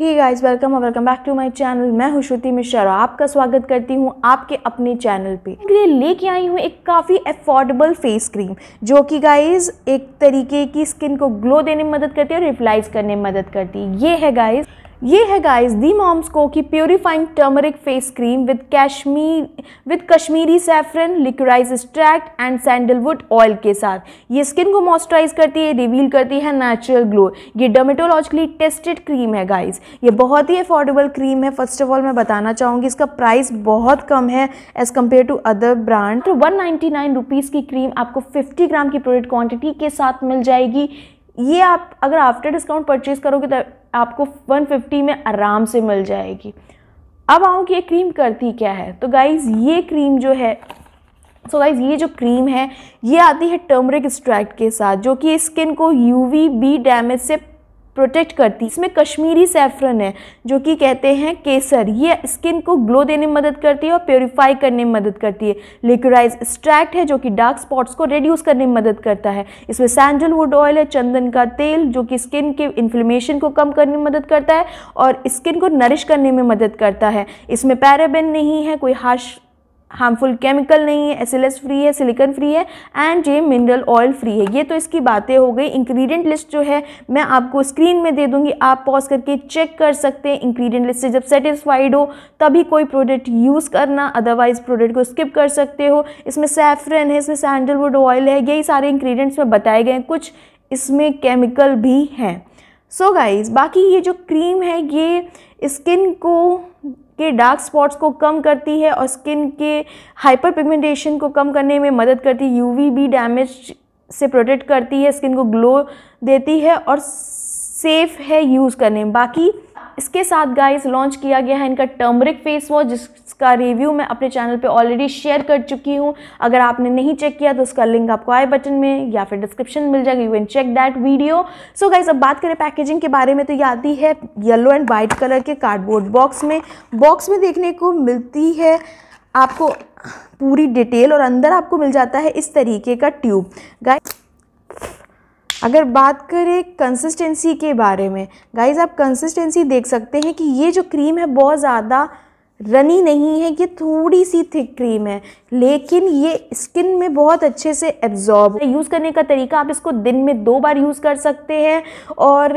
ही guys welcome और welcome back to my channel मैं हूं श्रुति मिश्रा और आपका स्वागत करती हूँ आपके अपने चैनल पे लिए लेके आई हूँ एक काफ़ी अफोर्डेबल फेस क्रीम जो कि गाइज एक तरीके की स्किन को ग्लो देने में मदद करती है और रिफ्लाइज करने में मदद करती है ये है गाइज ये है गाइस दी मॉम्स को की purifying turmeric face cream with Kashmir with Kashmiri saffron liquidise extract and sandalwood oil के साथ ये स्किन को मॉइस्चराइज करती है रिवील करती है नेचुरल ग्लो ये डर्मेटोलॉजिकली टेस्टेड क्रीम है गाइस ये बहुत ही अफोर्डेबल क्रीम है फर्स्ट ऑफ ऑल मैं बताना चाहूँगी इसका प्राइस बहुत कम है as compare to other brand तो वन नाइन्टी की क्रीम आपको फिफ्टी ग्राम की प्रोडक्ट क्वान्टिटी के साथ मिल जाएगी ये आप अगर आफ्टर डिस्काउंट परचेज़ करोगे तो आपको 150 में आराम से मिल जाएगी अब आऊँ कि ये क्रीम करती क्या है तो गाइज़ ये क्रीम जो है सो so गाइज ये जो क्रीम है ये आती है टर्मरिक एक्स्ट्रैक्ट के साथ जो कि स्किन को यू बी डैमेज से प्रोटेक्ट करती है इसमें कश्मीरी सेफ्रन है जो कि कहते हैं केसर ये स्किन को ग्लो देने में मदद करती है और प्योरीफाई करने में मदद करती है लिक्वराइज स्ट्रैक्ट है जो कि डार्क स्पॉट्स को रेड्यूस करने में मदद करता है इसमें सैंडलवुड ऑयल है चंदन का तेल जो कि स्किन के इन्फ्लेमेशन को कम करने में मदद करता है और स्किन को नरिश करने में मदद करता है इसमें पैराबेन नहीं है कोई हार्श हार्मफुल केमिकल नहीं है एस फ्री है सिलिकन फ्री है एंड ये मिनरल ऑयल फ्री है ये तो इसकी बातें हो गई इंग्रेडिएंट लिस्ट जो है मैं आपको स्क्रीन में दे दूंगी आप पॉज करके चेक कर सकते हैं इंग्रेडिएंट लिस्ट से जब सेटिस्फाइड हो तभी कोई प्रोडक्ट यूज़ करना अदरवाइज प्रोडक्ट को स्किप कर सकते हो इसमें सैफरन है इसमें सैंडलवुड ऑयल है यही सारे इंग्रीडियंट्स में बताए गए हैं कुछ इसमें केमिकल भी हैं सो गाइज बाकी ये जो क्रीम है ये स्किन को के डार्क स्पॉट्स को कम करती है और स्किन के हाइपर पिगमेंटेशन को कम करने में मदद करती है भी डैमेज से प्रोटेक्ट करती है स्किन को ग्लो देती है और सेफ़ है यूज़ करने में बाकी इसके साथ गाइस लॉन्च किया गया है इनका टर्मरिक फेस वॉश जिस उसका रिव्यू मैं अपने चैनल पे ऑलरेडी शेयर कर चुकी हूँ अगर आपने नहीं चेक किया तो उसका लिंक आपको आई बटन में या फिर डिस्क्रिप्शन मिल जाएगा you can check that video so guys अब बात करें पैकेजिंग के बारे में तो ये आती है येलो एंड वाइट कलर के कार्डबोर्ड बॉक्स में बॉक्स में देखने को मिलती है आपको पूरी डिटेल और अंदर आपको मिल जाता है इस तरीके का ट्यूब गाइज अगर बात करें कंसिस्टेंसी के बारे में गाइज आप कंसिस्टेंसी देख सकते हैं कि ये जो क्रीम है बहुत ज़्यादा रनी नहीं है ये थोड़ी सी थिक क्रीम है लेकिन ये स्किन में बहुत अच्छे से एब्जॉर्ब यूज़ करने का तरीका आप इसको दिन में दो बार यूज़ कर सकते हैं और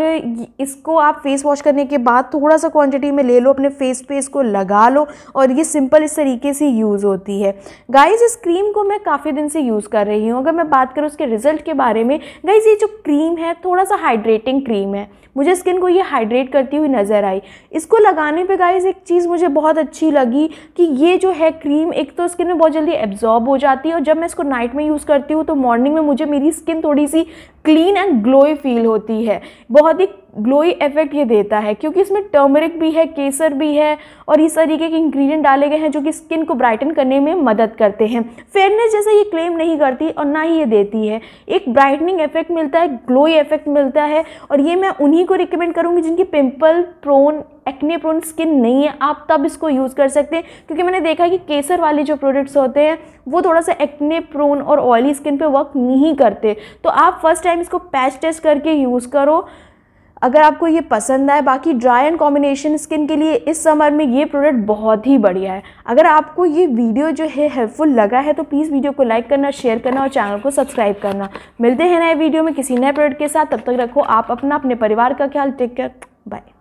इसको आप फेस वॉश करने के बाद थोड़ा सा क्वांटिटी में ले लो अपने फेस पे इसको लगा लो और ये सिंपल इस तरीके से यूज़ होती है गाइज इस क्रीम को मैं काफ़ी दिन से यूज़ कर रही हूँ अगर मैं बात करूँ उसके रिजल्ट के बारे में गाइज ये जो क्रीम है थोड़ा सा हाइड्रेटिंग क्रीम है मुझे स्किन को ये हाइड्रेट करती हुई नज़र आई इसको लगाने पर गाइज एक चीज़ मुझे बहुत अच्छी लगी कि ये जो है क्रीम एक तो स्किन में बहुत जल्दी एब्जॉर्ब हो जाती है और जब मैं इसको नाइट में यूज़ करती हूँ तो मॉर्निंग में मुझे मेरी स्किन थोड़ी सी क्लीन एंड ग्लोई फील होती है बहुत ही ग्लोई इफेक्ट ये देता है क्योंकि इसमें टर्मरिक भी है केसर भी है और इस तरीके के इंग्रेडिएंट डाले गए हैं जो कि स्किन को ब्राइटन करने में मदद करते हैं फेयरनेस जैसा ये क्लेम नहीं करती और ना ही ये देती है एक ब्राइटनिंग इफेक्ट मिलता है ग्लोई इफेक्ट मिलता है और ये मैं उन्हीं को रिकमेंड करूँगी जिनकी pimple prone acne prone skin नहीं है आप तब इसको यूज़ कर सकते हैं क्योंकि मैंने देखा है कि केसर वाले जो प्रोडक्ट्स होते हैं वो थोड़ा सा एक्ने प्रोन और ऑयली स्किन पर वर्क नहीं करते तो आप फर्स्ट टाइम टाइम इसको पैच टेस्ट करके यूज़ करो अगर आपको ये पसंद आए बाकी ड्राई एंड कॉम्बिनेशन स्किन के लिए इस समर में ये प्रोडक्ट बहुत ही बढ़िया है अगर आपको ये वीडियो जो है हेल्पफुल लगा है तो प्लीज़ वीडियो को लाइक करना शेयर करना और चैनल को सब्सक्राइब करना मिलते हैं नए वीडियो में किसी नए प्रोडक्ट के साथ तब तक रखो आप अपना अपने परिवार का ख्याल टेक केयर बाय